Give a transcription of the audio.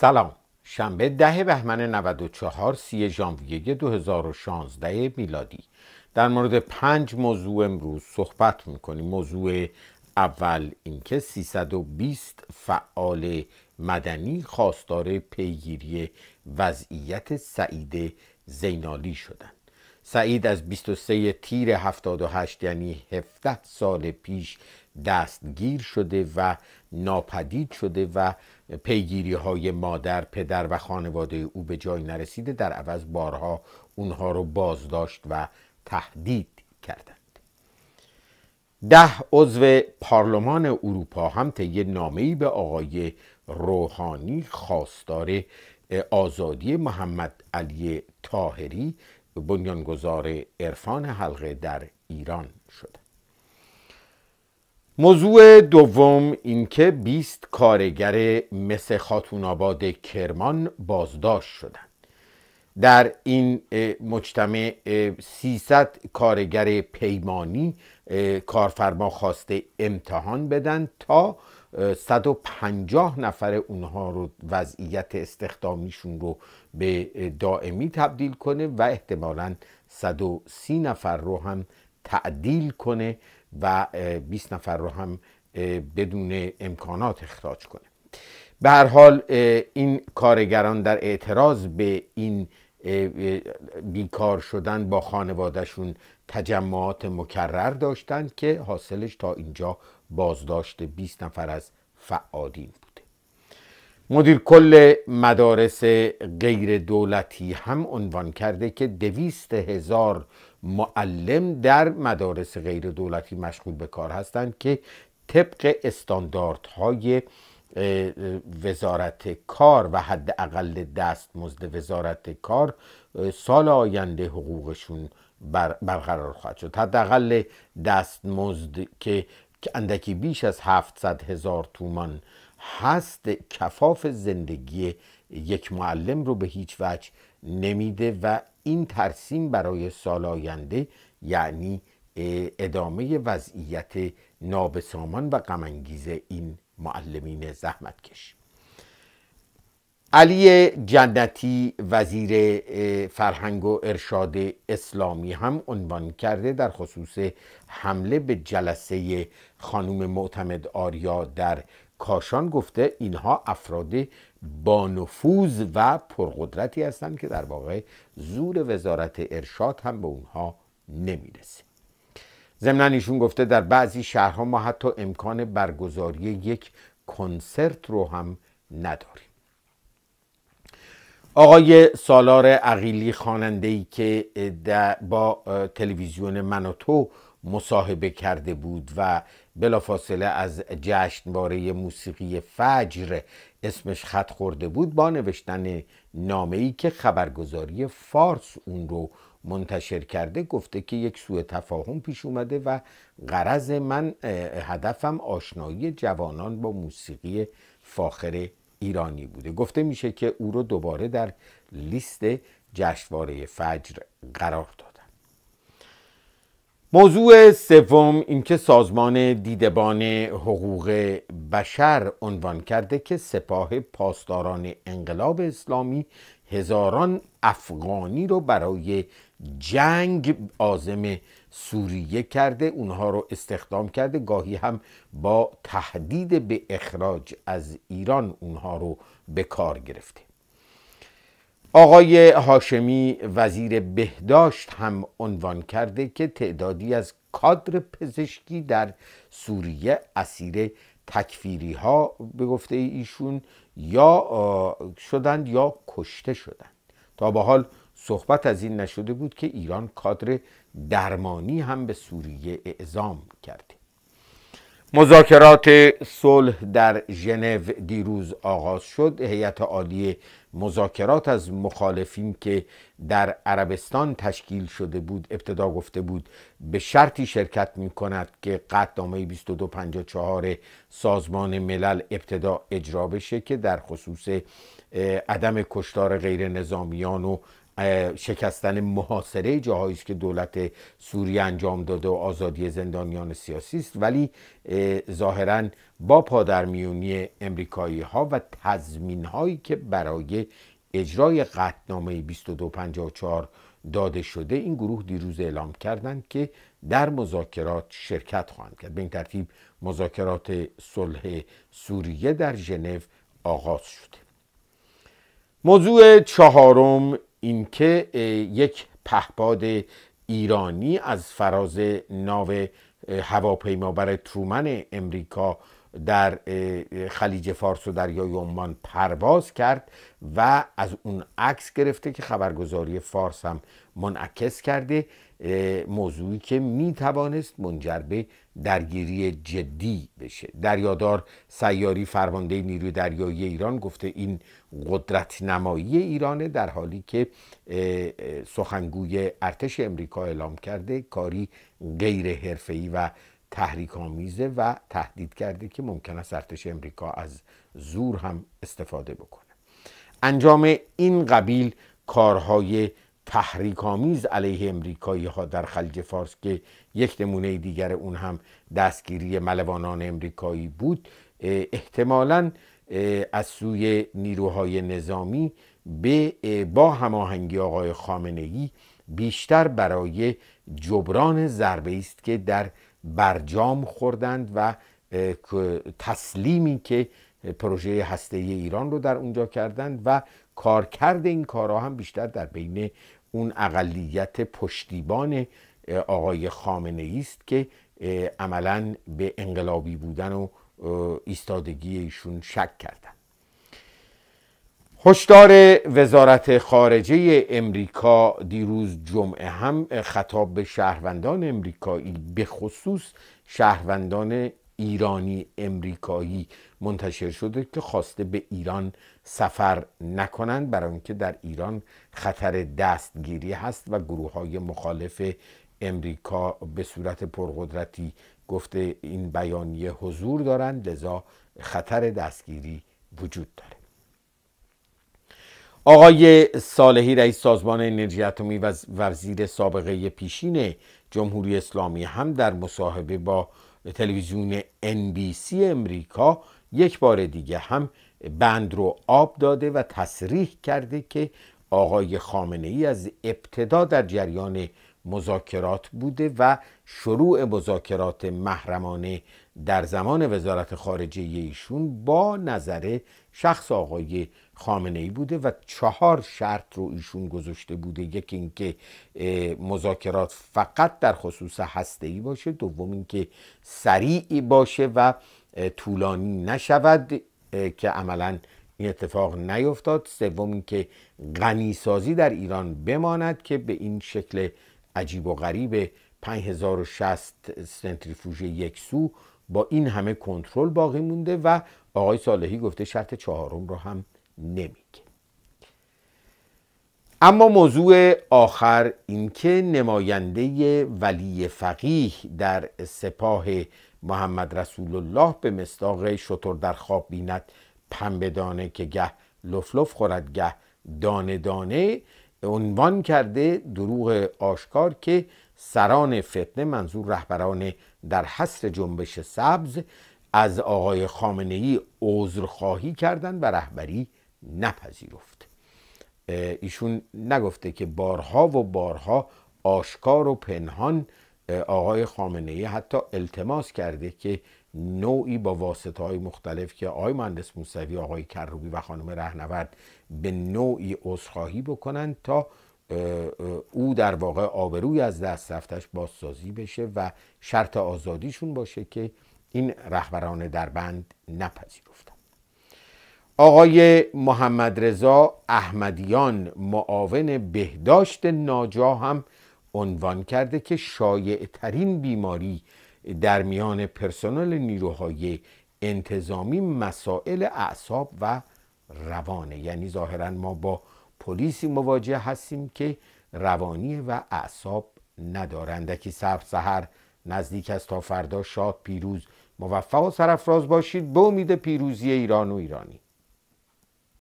سلام شنبه ده بهمن 94 سی ژانویه 2016 میلادی در مورد پنج موضوع امروز صحبت میکنیم موضوع اول اینکه 320 فعال مدنی خواستار پیگیری وضعیت سعید زینالی شدند سعید از 23 تیر 78 یعنی 17 سال پیش دستگیر شده و ناپدید شده و پیگیری های مادر پدر و خانواده او به جای نرسیده در عوض بارها اونها رو بازداشت و تهدید کردند ده عضو پارلمان اروپا هم طی نامه‌ای به آقای روحانی خواستار آزادی محمد علی تاهری بنیانگذار عرفان حلقه در ایران شدند موضوع دوم اینکه 20 کارگر مس خاتون آباد کرمان بازداشت شدند در این مجتمع 300 کارگر پیمانی کارفرما خواسته امتحان بدن تا 150 نفر اونها رو وضعیت استخدامیشون رو به دائمی تبدیل کنه و احتمالا 130 نفر رو هم تعدیل کنه و 20 نفر رو هم بدون امکانات اخراج کنه به هر حال این کارگران در اعتراض به این بیکار شدن با خانوادهشون تجمعات مکرر داشتند که حاصلش تا اینجا بازداشت 20 نفر از فعالین مدیر کل مدارس غیر دولتی هم عنوان کرده که دویست هزار معلم در مدارس غیر دولتی مشغول به کار هستند که طبق استانداردهای وزارت کار و حداقل دستمزد وزارت کار سال آینده حقوقشون برقرار خواهد شد حداقل دستمزد که اندکی بیش از 700 هزار تومان هست کفاف زندگی یک معلم رو به هیچ وجه نمیده و این ترسیم برای سال آینده یعنی ادامه وضعیت نابسامان و غمانگیز این معلمین زحمت زحمتکش علی جنتی وزیر فرهنگ و ارشاد اسلامی هم عنوان کرده در خصوص حمله به جلسه خانوم معتمد آریا در کاشان گفته اینها افراد با و پرقدرتی هستند که در واقع زور وزارت ارشاد هم به اونها نمیرسه ضمنا ایشون گفته در بعضی شهرها ما حتی امکان برگزاری یک کنسرت رو هم نداریم آقای سالار عقیلی خواننده ای که با تلویزیون مناتو مصاحبه کرده بود و بلافاصله از جشنواره موسیقی فجر اسمش خط خورده بود با نوشتن نامه ای که خبرگزاری فارس اون رو منتشر کرده گفته که یک سوء تفاهم پیش اومده و غرض من هدفم آشنایی جوانان با موسیقی فاخر ایرانی بوده گفته میشه که او رو دوباره در لیست جشنواره فجر قرار داد موضوع سوم اینکه سازمان دیدبان حقوق بشر عنوان کرده که سپاه پاسداران انقلاب اسلامی هزاران افغانی رو برای جنگ آزم سوریه کرده اونها رو استخدام کرده گاهی هم با تهدید به اخراج از ایران اونها رو به کار گرفته آقای هاشمی وزیر بهداشت هم عنوان کرده که تعدادی از کادر پزشکی در سوریه اسیر تکفیری ها به گفته ایشون یا شدند یا کشته شدند تا به حال صحبت از این نشده بود که ایران کادر درمانی هم به سوریه اعزام کرده مذاکرات صلح در ژنو دیروز آغاز شد هیئت عالی مذاکرات از مخالفین که در عربستان تشکیل شده بود ابتدا گفته بود به شرطی شرکت می کند که قطعنامه 2254 سازمان ملل ابتدا اجرا بشه که در خصوص عدم کشتار غیر نظامیان و شکستن محاصره جاهایی است که دولت سوریه انجام داده و آزادی زندانیان سیاسی است ولی ظاهرا با پادرمیونی امریکایی ها و تضمین هایی که برای اجرای قطنامه 2254 داده شده این گروه دیروز اعلام کردند که در مذاکرات شرکت خواهند کرد به این ترتیب مذاکرات صلح سوریه در ژنو آغاز شده موضوع چهارم اینکه یک پهپاد ایرانی از فراز ناو هواپیمابر ترومن امریکا در خلیج فارس و دریای عمان پرواز کرد و از اون عکس گرفته که خبرگزاری فارس هم منعکس کرده موضوعی که می توانست منجر به درگیری جدی بشه دریادار سیاری فرمانده نیروی دریایی ایران گفته این قدرت نمایی ایرانه در حالی که سخنگوی ارتش امریکا اعلام کرده کاری غیر حرفه‌ای و تحریک و تهدید کرده که ممکن است ارتش امریکا از زور هم استفاده بکنه انجام این قبیل کارهای تحریک آمیز علیه امریکایی ها در خلیج فارس که یک نمونه دیگر اون هم دستگیری ملوانان امریکایی بود احتمالا از سوی نیروهای نظامی به با هماهنگی آقای خامنه بیشتر برای جبران ضربه است که در برجام خوردند و تسلیمی که پروژه هسته ایران رو در اونجا کردند و کارکرد این کارها هم بیشتر در بین اون اقلیت پشتیبان آقای خامنه است که عملا به انقلابی بودن و ایستادگی ایشون شک کرد هشدار وزارت خارجه امریکا دیروز جمعه هم خطاب به شهروندان امریکایی به خصوص شهروندان ایرانی امریکایی منتشر شده که خواسته به ایران سفر نکنند برای اینکه در ایران خطر دستگیری هست و گروه های مخالف امریکا به صورت پرقدرتی گفته این بیانیه حضور دارند لذا خطر دستگیری وجود داره آقای صالحی رئیس سازمان انرژی اتمی و وزیر سابقه پیشین جمهوری اسلامی هم در مصاحبه با تلویزیون NBC امریکا یک بار دیگه هم بند رو آب داده و تصریح کرده که آقای خامنه ای از ابتدا در جریان مذاکرات بوده و شروع مذاکرات محرمانه در زمان وزارت خارجه ایشون با نظر شخص آقای خامنه ای بوده و چهار شرط رو ایشون گذاشته بوده یکی اینکه مذاکرات فقط در خصوص هسته ای باشه دوم اینکه سریعی باشه و طولانی نشود که عملا این اتفاق نیفتاد سوم اینکه غنیسازی در ایران بماند که به این شکل عجیب و غریب 5060 سنتریفوژ یک با این همه کنترل باقی مونده و آقای صالحی گفته شرط چهارم رو هم نمیگه اما موضوع آخر اینکه نماینده ولی فقیه در سپاه محمد رسول الله به مصداق شطور در خواب بیند پنبه دانه که گه لفلف خورد گه دانه دانه عنوان کرده دروغ آشکار که سران فتنه منظور رهبران در حصر جنبش سبز از آقای خامنه ای خواهی کردند و رهبری نپذیرفت ایشون نگفته که بارها و بارها آشکار و پنهان آقای خامنه ای حتی التماس کرده که نوعی با واسطه های مختلف که آقای مهندس موسوی آقای کروبی و خانم رهنورد به نوعی عذرخواهی بکنند تا او در واقع آبروی از دست رفتش بازسازی بشه و شرط آزادیشون باشه که این رهبران در بند نپذیرفتن آقای محمد رضا احمدیان معاون بهداشت ناجا هم عنوان کرده که شایع ترین بیماری در میان پرسنل نیروهای انتظامی مسائل اعصاب و روانه یعنی ظاهرا ما با پلیسی مواجه هستیم که روانی و اعصاب که صبح سحر نزدیک است تا فردا شاد پیروز موفق و سرفراز باشید به امید پیروزی ایران و ایرانی